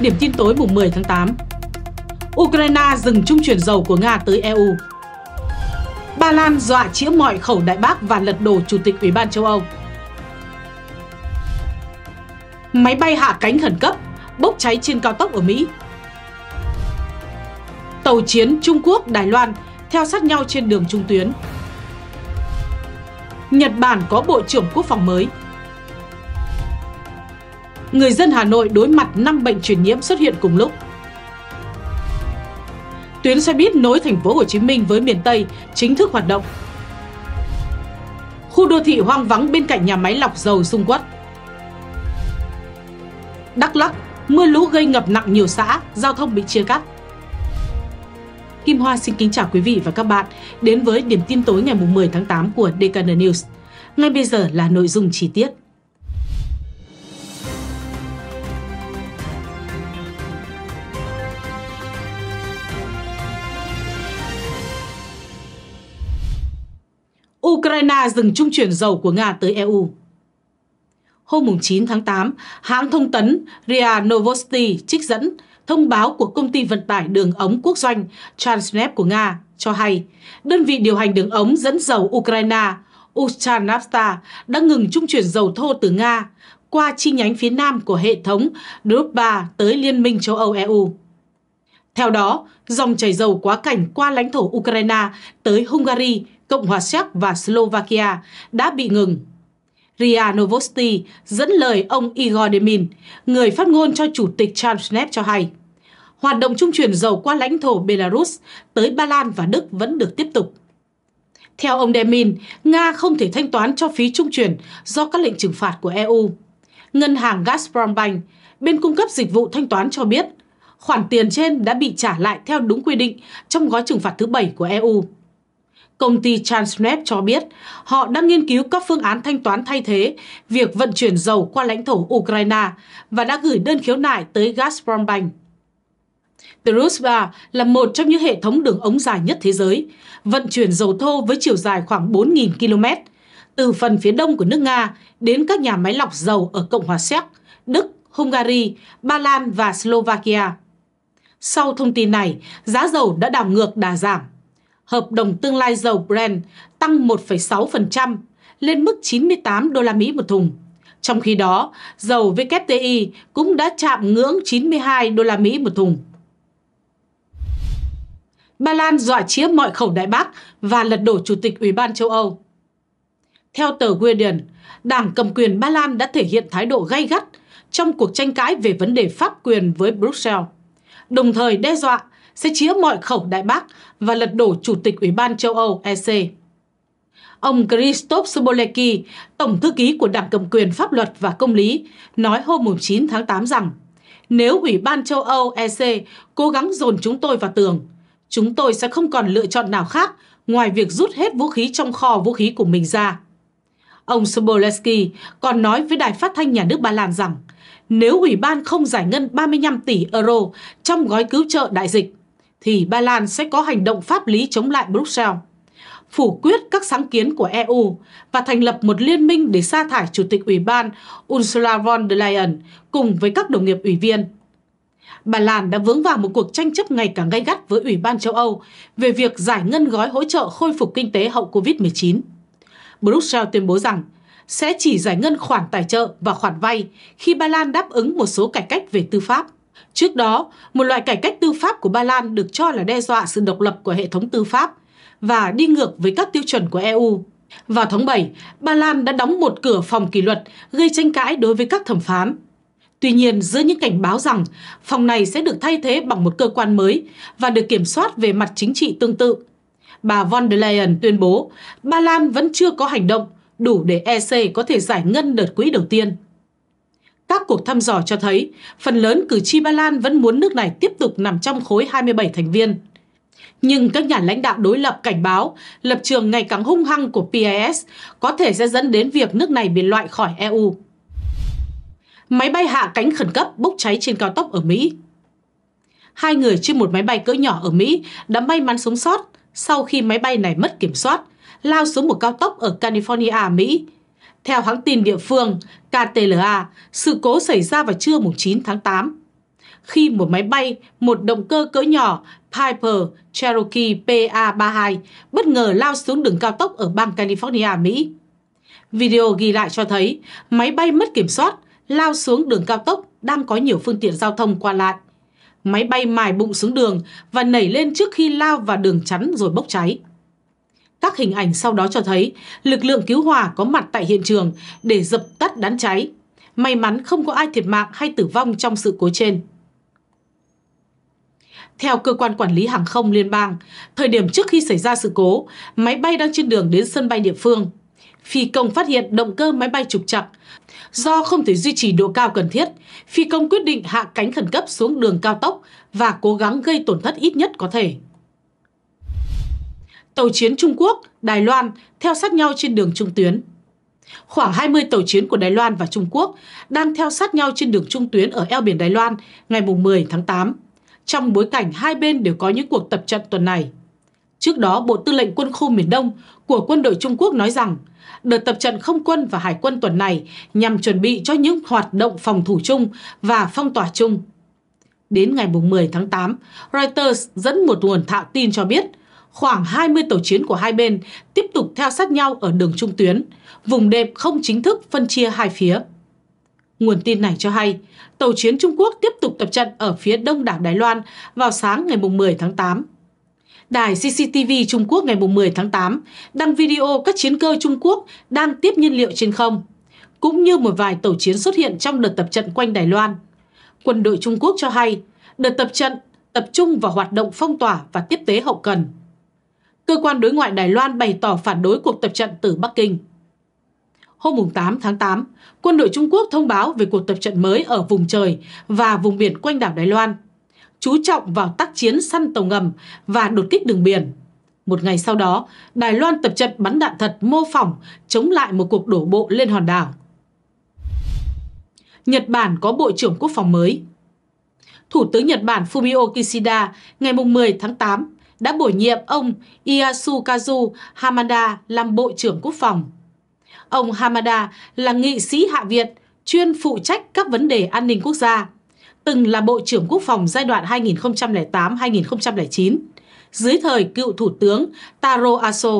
Điểm tin tối mùng 10 tháng 8 Ukraine dừng trung chuyển dầu của Nga tới EU Ba Lan dọa chĩa mọi khẩu đại bác và lật đổ Chủ tịch Ủy ban châu Âu Máy bay hạ cánh khẩn cấp bốc cháy trên cao tốc ở Mỹ Tàu chiến Trung Quốc, Đài Loan theo sát nhau trên đường trung tuyến Nhật Bản có Bộ trưởng Quốc phòng mới người dân Hà Nội đối mặt 5 bệnh truyền nhiễm xuất hiện cùng lúc. Tuyến xe buýt nối thành phố Hồ Chí Minh với miền Tây chính thức hoạt động. Khu đô thị hoang vắng bên cạnh nhà máy lọc dầu Dung Quất. Đắk Lắk, mưa lũ gây ngập nặng nhiều xã, giao thông bị chia cắt. Kim Hoa xin kính chào quý vị và các bạn đến với điểm tin tối ngày 10 tháng 8 của DKN News. Ngay bây giờ là nội dung chi tiết. Ukraine dừng trung chuyển dầu của Nga tới EU. Hôm 9 tháng 8, hãng thông tấn RIA Novosti trích dẫn thông báo của công ty vận tải đường ống quốc doanh Transnet của Nga cho hay đơn vị điều hành đường ống dẫn dầu Ukraine Uchanavsta đã ngừng trung chuyển dầu thô từ Nga qua chi nhánh phía nam của hệ thống Drupa tới Liên minh châu Âu EU. Theo đó, dòng chảy dầu quá cảnh qua lãnh thổ Ukraine tới Hungary Cộng hòa Séc và Slovakia đã bị ngừng. Ria Novosti dẫn lời ông Igor Demin, người phát ngôn cho Chủ tịch Transnet cho hay, hoạt động trung chuyển dầu qua lãnh thổ Belarus tới Ba Lan và Đức vẫn được tiếp tục. Theo ông Demin, Nga không thể thanh toán cho phí trung chuyển do các lệnh trừng phạt của EU. Ngân hàng Gazprom Bank, bên cung cấp dịch vụ thanh toán cho biết, khoản tiền trên đã bị trả lại theo đúng quy định trong gói trừng phạt thứ bảy của EU. Công ty Transnet cho biết họ đang nghiên cứu các phương án thanh toán thay thế việc vận chuyển dầu qua lãnh thổ Ukraine và đã gửi đơn khiếu nại tới Gazprom Bank. Druzhba là một trong những hệ thống đường ống dài nhất thế giới, vận chuyển dầu thô với chiều dài khoảng 4.000 km, từ phần phía đông của nước Nga đến các nhà máy lọc dầu ở Cộng hòa Séc, Đức, Hungary, Ba Lan và Slovakia. Sau thông tin này, giá dầu đã đảo ngược đà giảm hợp đồng tương lai dầu Brent tăng 1,6% lên mức 98 đô la Mỹ một thùng. Trong khi đó, dầu WTI cũng đã chạm ngưỡng 92 đô la Mỹ một thùng. Ba Lan dọa chĩa mọi khẩu đại bác và lật đổ Chủ tịch Ủy ban châu Âu. Theo tờ Guardian, Đảng cầm quyền Ba Lan đã thể hiện thái độ gay gắt trong cuộc tranh cãi về vấn đề pháp quyền với Brussels, đồng thời đe dọa sẽ chia mọi khẩu đại bác và lật đổ Chủ tịch Ủy ban châu Âu EC. Ông Krzysztof Sobolecki, Tổng thư ký của Đảng Cầm quyền Pháp luật và Công lý, nói hôm 9 tháng 8 rằng nếu Ủy ban châu Âu EC cố gắng dồn chúng tôi vào tường, chúng tôi sẽ không còn lựa chọn nào khác ngoài việc rút hết vũ khí trong kho vũ khí của mình ra. Ông Soboleski còn nói với đài phát thanh nhà nước Ba Lan rằng nếu Ủy ban không giải ngân 35 tỷ euro trong gói cứu trợ đại dịch, thì Ba Lan sẽ có hành động pháp lý chống lại Bruxelles, phủ quyết các sáng kiến của EU và thành lập một liên minh để sa thải Chủ tịch Ủy ban Ursula von der Leyen cùng với các đồng nghiệp ủy viên. Ba Lan đã vướng vào một cuộc tranh chấp ngày càng gay gắt với Ủy ban châu Âu về việc giải ngân gói hỗ trợ khôi phục kinh tế hậu Covid-19. Bruxelles tuyên bố rằng sẽ chỉ giải ngân khoản tài trợ và khoản vay khi Ba Lan đáp ứng một số cải cách về tư pháp. Trước đó, một loại cải cách tư pháp của Ba Lan được cho là đe dọa sự độc lập của hệ thống tư pháp và đi ngược với các tiêu chuẩn của EU. Vào tháng 7, Ba Lan đã đóng một cửa phòng kỷ luật gây tranh cãi đối với các thẩm phán. Tuy nhiên, giữa những cảnh báo rằng phòng này sẽ được thay thế bằng một cơ quan mới và được kiểm soát về mặt chính trị tương tự, bà von der Leyen tuyên bố Ba Lan vẫn chưa có hành động đủ để EC có thể giải ngân đợt quỹ đầu tiên. Các cuộc thăm dò cho thấy, phần lớn cử tri Ba Lan vẫn muốn nước này tiếp tục nằm trong khối 27 thành viên. Nhưng các nhà lãnh đạo đối lập cảnh báo lập trường ngày càng hung hăng của PIS có thể sẽ dẫn đến việc nước này bị loại khỏi EU. Máy bay hạ cánh khẩn cấp bốc cháy trên cao tốc ở Mỹ Hai người trên một máy bay cỡ nhỏ ở Mỹ đã may mắn sống sót sau khi máy bay này mất kiểm soát, lao xuống một cao tốc ở California, Mỹ theo hãng tin địa phương KTLA, sự cố xảy ra vào trưa 9 tháng 8 khi một máy bay, một động cơ cỡ nhỏ Piper Cherokee PA-32 bất ngờ lao xuống đường cao tốc ở bang California, Mỹ. Video ghi lại cho thấy máy bay mất kiểm soát, lao xuống đường cao tốc đang có nhiều phương tiện giao thông qua lại. Máy bay mài bụng xuống đường và nảy lên trước khi lao vào đường chắn rồi bốc cháy. Các hình ảnh sau đó cho thấy lực lượng cứu hỏa có mặt tại hiện trường để dập tắt đám cháy. May mắn không có ai thiệt mạng hay tử vong trong sự cố trên. Theo cơ quan quản lý hàng không liên bang, thời điểm trước khi xảy ra sự cố, máy bay đang trên đường đến sân bay địa phương. Phi công phát hiện động cơ máy bay trục trặc. Do không thể duy trì độ cao cần thiết, phi công quyết định hạ cánh khẩn cấp xuống đường cao tốc và cố gắng gây tổn thất ít nhất có thể tàu chiến Trung Quốc, Đài Loan theo sát nhau trên đường trung tuyến. Khoảng 20 tàu chiến của Đài Loan và Trung Quốc đang theo sát nhau trên đường trung tuyến ở eo biển Đài Loan ngày 10 tháng 8, trong bối cảnh hai bên đều có những cuộc tập trận tuần này. Trước đó, Bộ Tư lệnh Quân khu miền Đông của quân đội Trung Quốc nói rằng đợt tập trận không quân và hải quân tuần này nhằm chuẩn bị cho những hoạt động phòng thủ chung và phong tỏa chung. Đến ngày 10 tháng 8, Reuters dẫn một nguồn thạo tin cho biết khoảng 20 tàu chiến của hai bên tiếp tục theo sát nhau ở đường trung tuyến, vùng đệm không chính thức phân chia hai phía. Nguồn tin này cho hay, tàu chiến Trung Quốc tiếp tục tập trận ở phía đông đảo Đài Loan vào sáng ngày 10 tháng 8. Đài CCTV Trung Quốc ngày 10 tháng 8 đăng video các chiến cơ Trung Quốc đang tiếp nhiên liệu trên không, cũng như một vài tàu chiến xuất hiện trong đợt tập trận quanh Đài Loan. Quân đội Trung Quốc cho hay, đợt tập trận tập trung vào hoạt động phong tỏa và tiếp tế hậu cần – cơ quan đối ngoại Đài Loan bày tỏ phản đối cuộc tập trận từ Bắc Kinh. Hôm 8 tháng 8, quân đội Trung Quốc thông báo về cuộc tập trận mới ở vùng trời và vùng biển quanh đảo Đài Loan, chú trọng vào tác chiến săn tàu ngầm và đột kích đường biển. Một ngày sau đó, Đài Loan tập trận bắn đạn thật mô phỏng chống lại một cuộc đổ bộ lên hòn đảo. Nhật Bản có Bộ trưởng Quốc phòng mới Thủ tướng Nhật Bản Fumio Kishida ngày 10 tháng 8 đã bổ nhiệm ông Iyasukazu Hamada làm Bộ trưởng Quốc phòng. Ông Hamada là nghị sĩ Hạ viện chuyên phụ trách các vấn đề an ninh quốc gia, từng là Bộ trưởng Quốc phòng giai đoạn 2008-2009 dưới thời cựu Thủ tướng Taro Aso.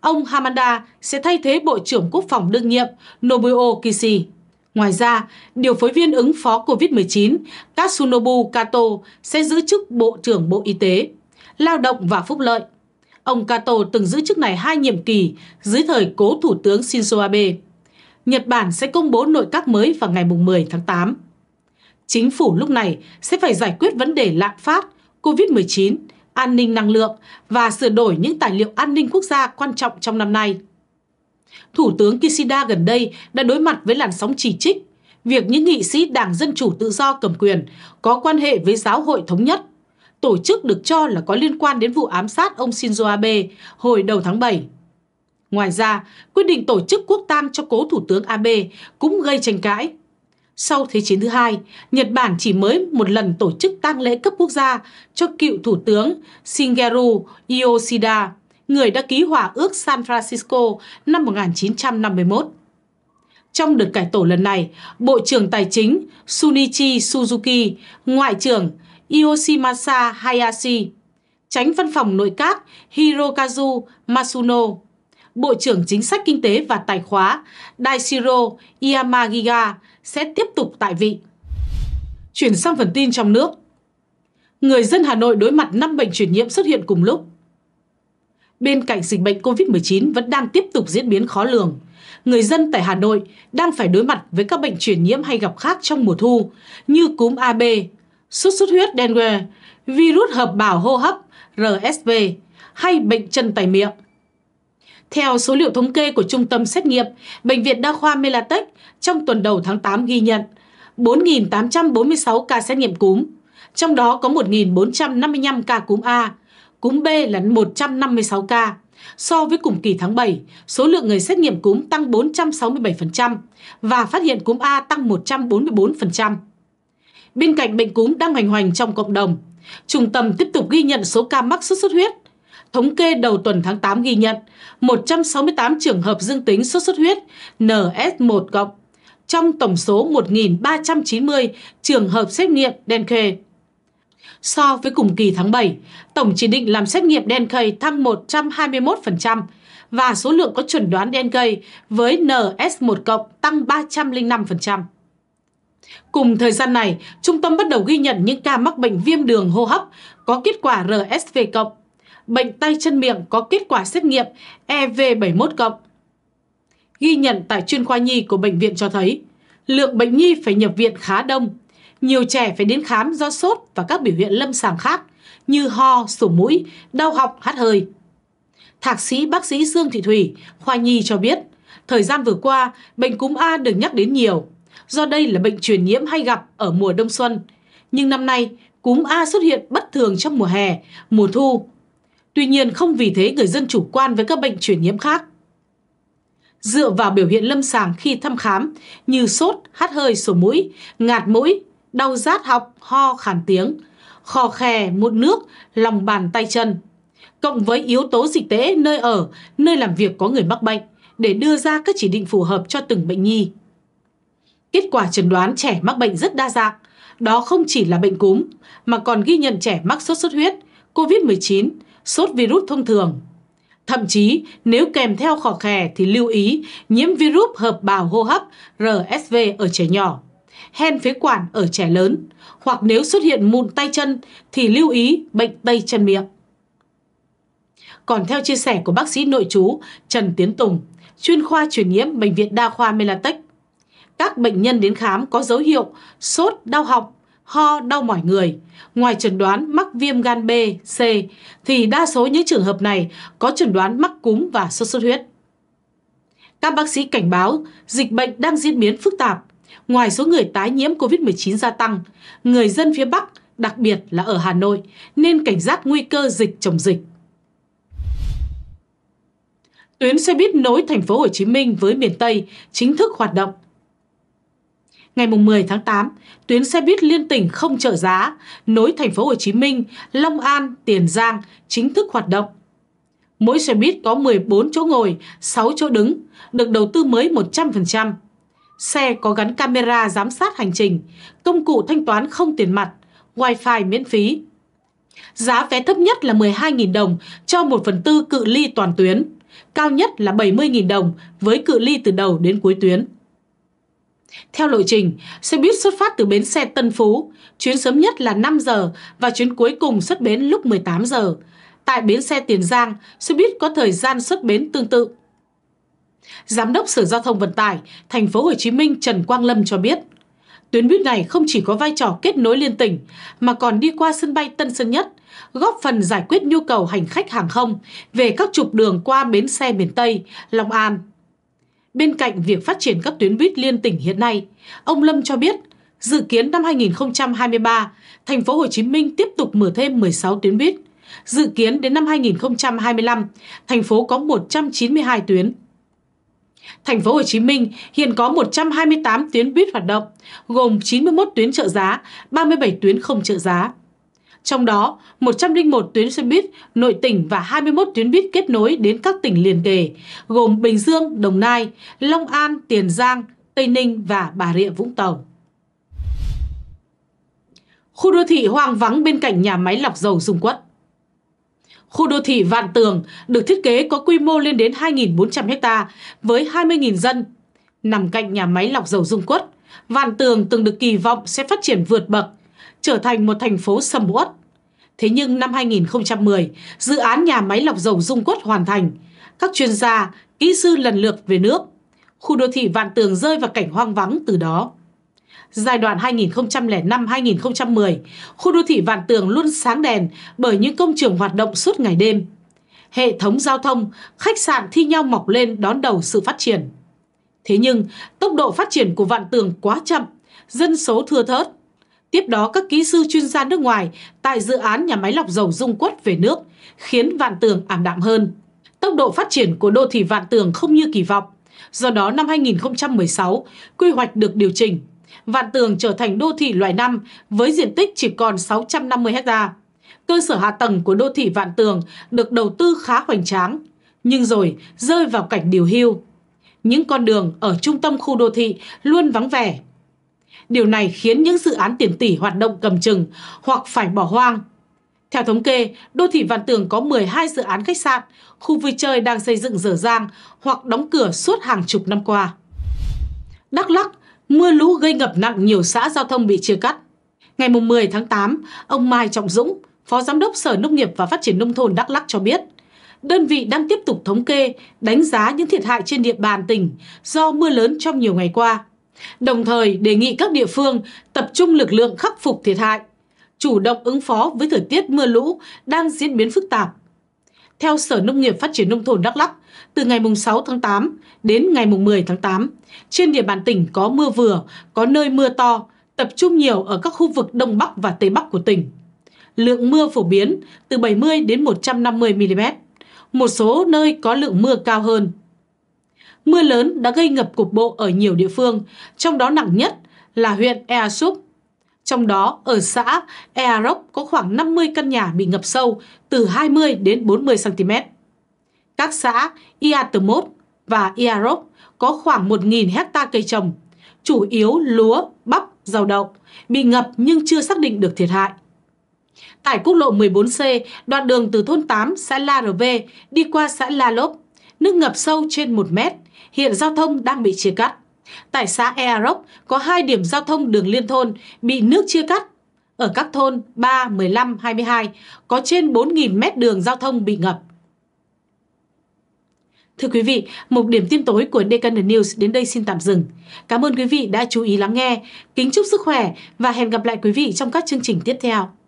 Ông Hamada sẽ thay thế Bộ trưởng Quốc phòng đương nhiệm Nobuo Kishi. Ngoài ra, điều phối viên ứng phó COVID-19 Katsunobu Kato sẽ giữ chức Bộ trưởng Bộ Y tế lao động và phúc lợi. Ông Kato từng giữ chức này hai nhiệm kỳ dưới thời cố Thủ tướng Shinzo Abe. Nhật Bản sẽ công bố nội các mới vào ngày 10 tháng 8. Chính phủ lúc này sẽ phải giải quyết vấn đề lạm phát, COVID-19, an ninh năng lượng và sửa đổi những tài liệu an ninh quốc gia quan trọng trong năm nay. Thủ tướng Kishida gần đây đã đối mặt với làn sóng chỉ trích việc những nghị sĩ Đảng Dân Chủ Tự Do cầm quyền có quan hệ với Giáo hội Thống nhất tổ chức được cho là có liên quan đến vụ ám sát ông Shinzo Abe hồi đầu tháng 7. Ngoài ra, quyết định tổ chức quốc tang cho cố thủ tướng Abe cũng gây tranh cãi. Sau Thế chiến thứ hai, Nhật Bản chỉ mới một lần tổ chức tang lễ cấp quốc gia cho cựu thủ tướng Shigeru Yoshida, người đã ký hòa ước San Francisco năm 1951. Trong đợt cải tổ lần này, Bộ trưởng Tài chính Sunichi Suzuki, Ngoại trưởng Yoshimasa Hayashi, tránh văn phòng nội các Hirokazu Masuno, Bộ trưởng Chính sách Kinh tế và Tài khóa Daishiro Yamagiga sẽ tiếp tục tại vị. Chuyển sang phần tin trong nước. Người dân Hà Nội đối mặt 5 bệnh truyền nhiễm xuất hiện cùng lúc. Bên cạnh dịch bệnh COVID-19 vẫn đang tiếp tục diễn biến khó lường, người dân tại Hà Nội đang phải đối mặt với các bệnh truyền nhiễm hay gặp khác trong mùa thu như cúm AB, sốt xuất huyết dengue, virus hợp bào hô hấp RSV hay bệnh chân tay miệng. Theo số liệu thống kê của Trung tâm Xét nghiệm, Bệnh viện Đa khoa Melatech trong tuần đầu tháng 8 ghi nhận 4.846 ca xét nghiệm cúm, trong đó có 1.455 ca cúm A, cúm B là 156 ca. So với cùng kỳ tháng 7, số lượng người xét nghiệm cúm tăng 467% và phát hiện cúm A tăng 144% bên cạnh bệnh cúm đang hoành hoành trong cộng đồng. Trung tâm tiếp tục ghi nhận số ca mắc sốt xuất huyết. Thống kê đầu tuần tháng 8 ghi nhận 168 trường hợp dương tính sốt xuất huyết NS1 trong tổng số 1.390 trường hợp xét nghiệm Dengue. So với cùng kỳ tháng 7, tổng chỉ định làm xét nghiệm Dengue tăng 121% và số lượng có chuẩn đoán Dengue với NS1 cộng tăng 305%. Cùng thời gian này, trung tâm bắt đầu ghi nhận những ca mắc bệnh viêm đường hô hấp có kết quả RSV cộng, bệnh tay chân miệng có kết quả xét nghiệm EV71 cộng. Ghi nhận tại chuyên khoa nhi của bệnh viện cho thấy, lượng bệnh nhi phải nhập viện khá đông. Nhiều trẻ phải đến khám do sốt và các biểu hiện lâm sàng khác như ho, sổ mũi, đau họng, hát hơi. Thạc sĩ bác sĩ Dương Thị Thủy, khoa nhi cho biết, thời gian vừa qua, bệnh cúm A được nhắc đến nhiều do đây là bệnh truyền nhiễm hay gặp ở mùa đông xuân. Nhưng năm nay, cúm A xuất hiện bất thường trong mùa hè, mùa thu. Tuy nhiên không vì thế người dân chủ quan với các bệnh truyền nhiễm khác. Dựa vào biểu hiện lâm sàng khi thăm khám như sốt, hắt hơi, sổ mũi, ngạt mũi, đau rát họng, ho, khàn tiếng, khò khè, mụn nước, lòng bàn tay chân. Cộng với yếu tố dịch tễ nơi ở, nơi làm việc có người mắc bệnh để đưa ra các chỉ định phù hợp cho từng bệnh nhi. Kết quả chẩn đoán trẻ mắc bệnh rất đa dạng. Đó không chỉ là bệnh cúm, mà còn ghi nhận trẻ mắc sốt xuất huyết, COVID-19, sốt virus thông thường. Thậm chí, nếu kèm theo khỏ khè thì lưu ý nhiễm virus hợp bào hô hấp RSV ở trẻ nhỏ, hen phế quản ở trẻ lớn, hoặc nếu xuất hiện mụn tay chân thì lưu ý bệnh tay chân miệng. Còn theo chia sẻ của bác sĩ nội chú Trần Tiến Tùng, chuyên khoa truyền nhiễm Bệnh viện Đa khoa Melatech, các bệnh nhân đến khám có dấu hiệu sốt, đau họng, ho, đau mỏi người. Ngoài chẩn đoán mắc viêm gan B, C thì đa số những trường hợp này có chẩn đoán mắc cúm và sốt xuất huyết. Các bác sĩ cảnh báo dịch bệnh đang diễn biến phức tạp. Ngoài số người tái nhiễm COVID-19 gia tăng, người dân phía Bắc, đặc biệt là ở Hà Nội, nên cảnh giác nguy cơ dịch chồng dịch. Tuyến xe buýt nối thành phố Hồ Chí Minh với miền Tây chính thức hoạt động Ngày 10 tháng 8, tuyến xe buýt liên tỉnh không trợ giá, nối thành phố Hồ Chí Minh, Long An, Tiền Giang chính thức hoạt động. Mỗi xe buýt có 14 chỗ ngồi, 6 chỗ đứng, được đầu tư mới 100%. Xe có gắn camera giám sát hành trình, công cụ thanh toán không tiền mặt, wifi miễn phí. Giá vé thấp nhất là 12.000 đồng cho 1 phần tư cự ly toàn tuyến, cao nhất là 70.000 đồng với cự ly từ đầu đến cuối tuyến. Theo lộ trình, xe buýt xuất phát từ bến xe Tân Phú, chuyến sớm nhất là 5 giờ và chuyến cuối cùng xuất bến lúc 18 giờ. Tại bến xe Tiền Giang, xe buýt có thời gian xuất bến tương tự. Giám đốc Sở Giao thông Vận tải Thành phố Hồ Chí Minh Trần Quang Lâm cho biết, tuyến buýt này không chỉ có vai trò kết nối liên tỉnh mà còn đi qua sân bay Tân Sơn Nhất, góp phần giải quyết nhu cầu hành khách hàng không về các trục đường qua bến xe miền Tây, Long An, Bên cạnh việc phát triển các tuyến buýt liên tỉnh hiện nay, ông Lâm cho biết dự kiến năm 2023, thành phố Hồ Chí Minh tiếp tục mở thêm 16 tuyến buýt. Dự kiến đến năm 2025, thành phố có 192 tuyến. Thành phố Hồ Chí Minh hiện có 128 tuyến buýt hoạt động, gồm 91 tuyến trợ giá, 37 tuyến không trợ giá. Trong đó, 101 tuyến xe buýt nội tỉnh và 21 tuyến buýt kết nối đến các tỉnh liền kề, gồm Bình Dương, Đồng Nai, Long An, Tiền Giang, Tây Ninh và Bà Rịa Vũng Tàu. Khu đô thị hoang vắng bên cạnh nhà máy lọc dầu Dung Quất Khu đô thị Vạn Tường được thiết kế có quy mô lên đến 2.400 ha với 20.000 dân, nằm cạnh nhà máy lọc dầu Dung Quất. Vạn Tường từng được kỳ vọng sẽ phát triển vượt bậc trở thành một thành phố sầm uất. Thế nhưng năm 2010, dự án nhà máy lọc dầu Dung Quất hoàn thành. Các chuyên gia, kỹ sư lần lượt về nước. Khu đô thị Vạn Tường rơi vào cảnh hoang vắng từ đó. Giai đoạn 2005-2010, khu đô thị Vạn Tường luôn sáng đèn bởi những công trường hoạt động suốt ngày đêm. Hệ thống giao thông, khách sạn thi nhau mọc lên đón đầu sự phát triển. Thế nhưng, tốc độ phát triển của Vạn Tường quá chậm, dân số thưa thớt, Tiếp đó, các kỹ sư chuyên gia nước ngoài tại dự án nhà máy lọc dầu dung quất về nước, khiến Vạn Tường ảm đạm hơn. Tốc độ phát triển của đô thị Vạn Tường không như kỳ vọng. Do đó, năm 2016, quy hoạch được điều chỉnh. Vạn Tường trở thành đô thị loại 5 với diện tích chỉ còn 650 ha. Cơ sở hạ tầng của đô thị Vạn Tường được đầu tư khá hoành tráng, nhưng rồi rơi vào cảnh điều hưu. Những con đường ở trung tâm khu đô thị luôn vắng vẻ, Điều này khiến những dự án tiền tỷ hoạt động cầm chừng hoặc phải bỏ hoang. Theo thống kê, đô thị Văn Tường có 12 dự án khách sạn, khu vui chơi đang xây dựng dở dang hoặc đóng cửa suốt hàng chục năm qua. Đắk Lắk, mưa lũ gây ngập nặng nhiều xã giao thông bị chia cắt. Ngày 10 tháng 8, ông Mai Trọng Dũng, Phó Giám đốc Sở Nông nghiệp và Phát triển Nông thôn Đắk Lắk cho biết, đơn vị đang tiếp tục thống kê, đánh giá những thiệt hại trên địa bàn tỉnh do mưa lớn trong nhiều ngày qua. Đồng thời đề nghị các địa phương tập trung lực lượng khắc phục thiệt hại, chủ động ứng phó với thời tiết mưa lũ đang diễn biến phức tạp. Theo Sở Nông nghiệp Phát triển Nông thôn Đắk Lắk, từ ngày 6 tháng 8 đến ngày 10 tháng 8, trên địa bàn tỉnh có mưa vừa, có nơi mưa to, tập trung nhiều ở các khu vực Đông Bắc và Tây Bắc của tỉnh. Lượng mưa phổ biến từ 70 đến 150 mm, một số nơi có lượng mưa cao hơn mưa lớn đã gây ngập cục bộ ở nhiều địa phương, trong đó nặng nhất là huyện Ea Súp. Trong đó, ở xã Ea Rốc có khoảng 50 căn nhà bị ngập sâu từ 20 đến 40 cm. Các xã Ia Mốt và Ia Rốc có khoảng 1.000 hecta cây trồng, chủ yếu lúa, bắp, rau đậu, bị ngập nhưng chưa xác định được thiệt hại. Tại quốc lộ 14C, đoạn đường từ thôn 8 xã La RV đi qua xã La Lốp nước ngập sâu trên 1 mét, hiện giao thông đang bị chia cắt. Tại xã Ea có hai điểm giao thông đường liên thôn bị nước chia cắt. Ở các thôn 3, 15, 22 có trên 4.000 mét đường giao thông bị ngập. Thưa quý vị, một điểm tin tối của Deccan News đến đây xin tạm dừng. Cảm ơn quý vị đã chú ý lắng nghe. Kính chúc sức khỏe và hẹn gặp lại quý vị trong các chương trình tiếp theo.